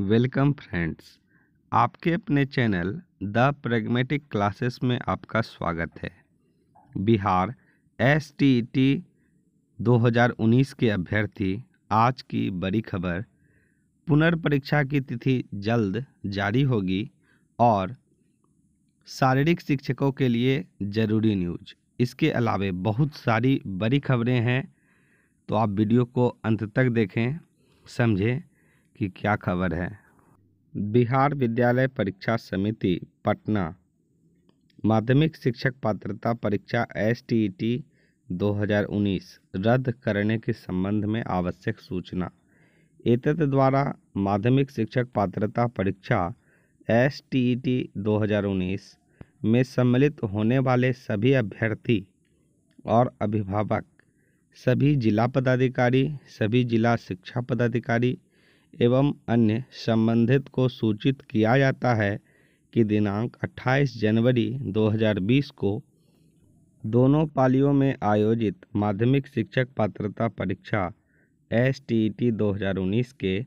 welcome friends आपके अपने channel the pragmatic classes में आपका स्वागत है बिहार एस टी टी 2019 के अभ्यर्थी आज की बड़ी खबर पुनर्परीक्षा की तिथि जल्द जारी होगी और शारीरिक शिक्षकों के लिए ज़रूरी न्यूज इसके अलावे बहुत सारी बड़ी खबरें हैं तो आप वीडियो को अंत तक देखें समझें कि क्या खबर है बिहार विद्यालय परीक्षा समिति पटना माध्यमिक शिक्षक पात्रता परीक्षा एस टी ई टी 2019 रद्द करने के संबंध में आवश्यक सूचना एतद द्वारा माध्यमिक शिक्षक पात्रता परीक्षा एस टी ई टी 2019 में सम्मिलित होने वाले सभी अभ्यर्थी और अभिभावक सभी जिला पदाधिकारी सभी जिला शिक्षा पदाधिकारी एवं अन्य संबंधित को सूचित किया जाता है कि दिनांक 28 जनवरी 2020 को दोनों पालियों में आयोजित माध्यमिक शिक्षक पात्रता परीक्षा एस टी टी दो के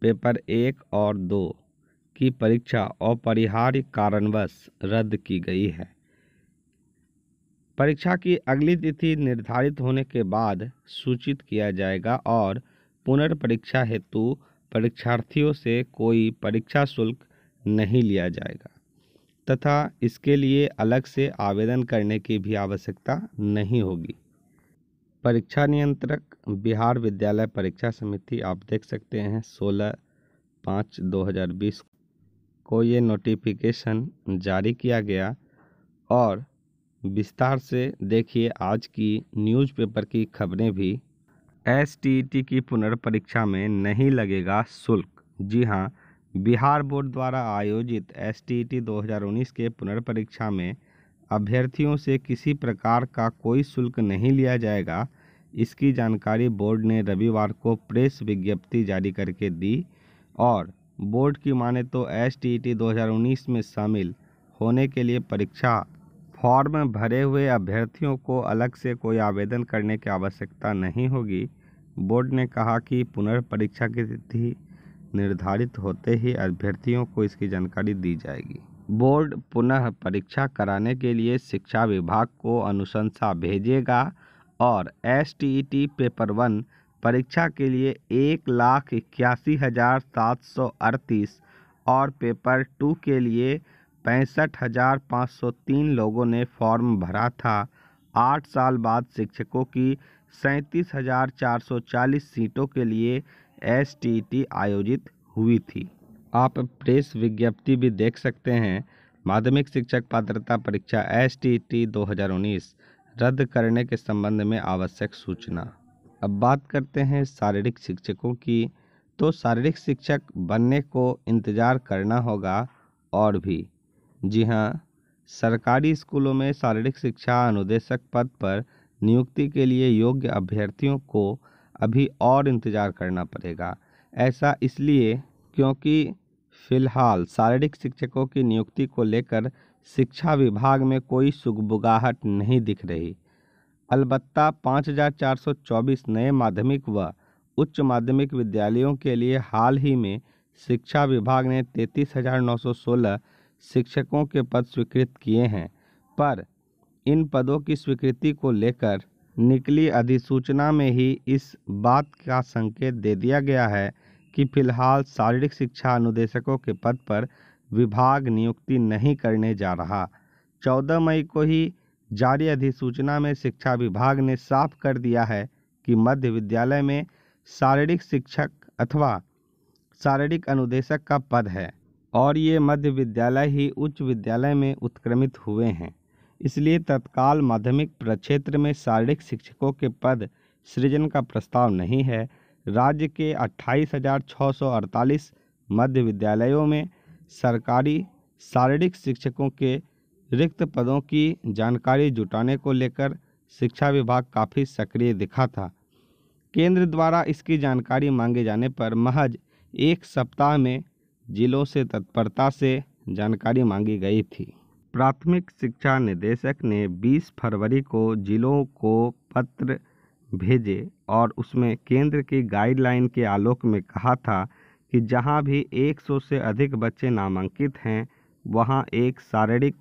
पेपर एक और दो की परीक्षा अपरिहार्य कारणवश रद्द की गई है परीक्षा की अगली तिथि निर्धारित होने के बाद सूचित किया जाएगा और पुनर्परीक्षा हेतु परीक्षार्थियों से कोई परीक्षा शुल्क नहीं लिया जाएगा तथा इसके लिए अलग से आवेदन करने की भी आवश्यकता नहीं होगी परीक्षा नियंत्रक बिहार विद्यालय परीक्षा समिति आप देख सकते हैं 16 पाँच 2020 को ये नोटिफिकेशन जारी किया गया और विस्तार से देखिए आज की न्यूज़पेपर की खबरें भी एस की पुनर्परीक्षा में नहीं लगेगा शुल्क जी हाँ बिहार बोर्ड द्वारा आयोजित एस टी 2019 के पुनर्परीक्षा में अभ्यर्थियों से किसी प्रकार का कोई शुल्क नहीं लिया जाएगा इसकी जानकारी बोर्ड ने रविवार को प्रेस विज्ञप्ति जारी करके दी और बोर्ड की माने तो एस टी 2019 में शामिल होने के लिए परीक्षा फॉर्म भरे हुए अभ्यर्थियों को अलग से कोई आवेदन करने की आवश्यकता नहीं होगी बोर्ड ने कहा कि पुनर्परीक्षा की तिथि निर्धारित होते ही अभ्यर्थियों को इसकी जानकारी दी जाएगी बोर्ड पुनः परीक्षा कराने के लिए शिक्षा विभाग को अनुशंसा भेजेगा और एस पेपर वन परीक्षा के लिए एक लाख इक्यासी हज़ार सात सौ अड़तीस और पेपर टू के लिए पैंसठ हजार पाँच सौ तीन लोगों ने फॉर्म भरा था आठ साल बाद शिक्षकों की सैंतीस हजार चार सौ चालीस सीटों के लिए एस आयोजित हुई थी आप प्रेस विज्ञप्ति भी देख सकते हैं माध्यमिक शिक्षक पात्रता परीक्षा एस टी टी दो हज़ार उन्नीस रद्द करने के संबंध में आवश्यक सूचना अब बात करते हैं शारीरिक शिक्षकों की तो शारीरिक शिक्षक बनने को इंतज़ार करना होगा और भी जी हाँ सरकारी स्कूलों में शारीरिक शिक्षा अनुदेशक पद पर नियुक्ति के लिए योग्य अभ्यर्थियों को अभी और इंतज़ार करना पड़ेगा ऐसा इसलिए क्योंकि फिलहाल शारीरिक शिक्षकों की नियुक्ति को लेकर शिक्षा विभाग में कोई सुगबुगाहट नहीं दिख रही सौ 5,424 नए माध्यमिक व उच्च माध्यमिक विद्यालयों के लिए हाल ही में शिक्षा विभाग ने सोलह शिक्षकों के पद स्वीकृत किए हैं पर इन पदों की स्वीकृति को लेकर निकली अधिसूचना में ही इस बात का संकेत दे दिया गया है कि फिलहाल शारीरिक शिक्षा अनुदेशकों के पद पर विभाग नियुक्ति नहीं करने जा रहा चौदह मई को ही जारी अधिसूचना में शिक्षा विभाग ने साफ कर दिया है कि मध्य विद्यालय में शारीरिक शिक्षक अथवा शारीरिक अनुदेशक का पद है और ये मध्य विद्यालय ही उच्च विद्यालय में उत्क्रमित हुए हैं इसलिए तत्काल माध्यमिक प्रक्षेत्र में शारीरिक शिक्षकों के पद सृजन का प्रस्ताव नहीं है राज्य के अट्ठाईस मध्य विद्यालयों में सरकारी शारीरिक शिक्षकों के रिक्त पदों की जानकारी जुटाने को लेकर शिक्षा विभाग काफ़ी सक्रिय दिखा था केंद्र द्वारा इसकी जानकारी मांगे जाने पर महज एक सप्ताह में जिलों से तत्परता से जानकारी मांगी गई थी प्राथमिक शिक्षा निदेशक ने 20 फरवरी को जिलों को पत्र भेजे और उसमें केंद्र की गाइडलाइन के आलोक में कहा था कि जहां भी 100 से अधिक बच्चे नामांकित हैं वहां एक शारीरिक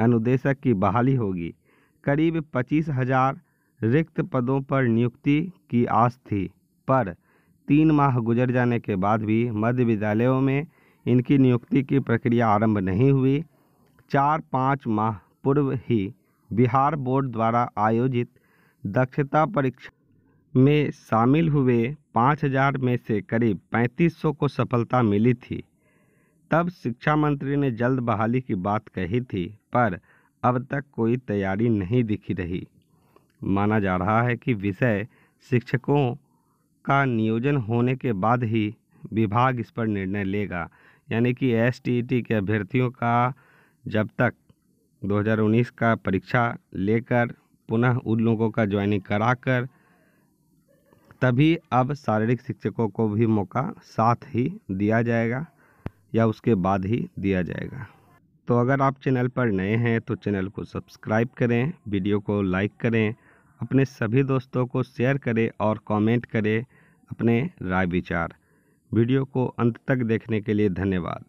अनुदेशक की बहाली होगी करीब पच्चीस हजार रिक्त पदों पर नियुक्ति की आस थी पर तीन माह गुजर जाने के बाद भी मध्य विद्यालयों में इनकी नियुक्ति की प्रक्रिया आरंभ नहीं हुई चार पाँच माह पूर्व ही बिहार बोर्ड द्वारा आयोजित दक्षता परीक्षा में शामिल हुए 5000 में से करीब 3500 को सफलता मिली थी तब शिक्षा मंत्री ने जल्द बहाली की बात कही थी पर अब तक कोई तैयारी नहीं दिखी रही माना जा रहा है कि विषय शिक्षकों का नियोजन होने के बाद ही विभाग इस पर निर्णय लेगा यानी कि एस e के अभ्यर्थियों का जब तक 2019 का परीक्षा लेकर पुनः उन लोगों का ज्वाइनिंग कराकर तभी अब शारीरिक शिक्षकों को भी मौका साथ ही दिया जाएगा या उसके बाद ही दिया जाएगा तो अगर आप चैनल पर नए हैं तो चैनल को सब्सक्राइब करें वीडियो को लाइक करें अपने सभी दोस्तों को शेयर करें और कमेंट करें अपने राय विचार वीडियो को अंत तक देखने के लिए धन्यवाद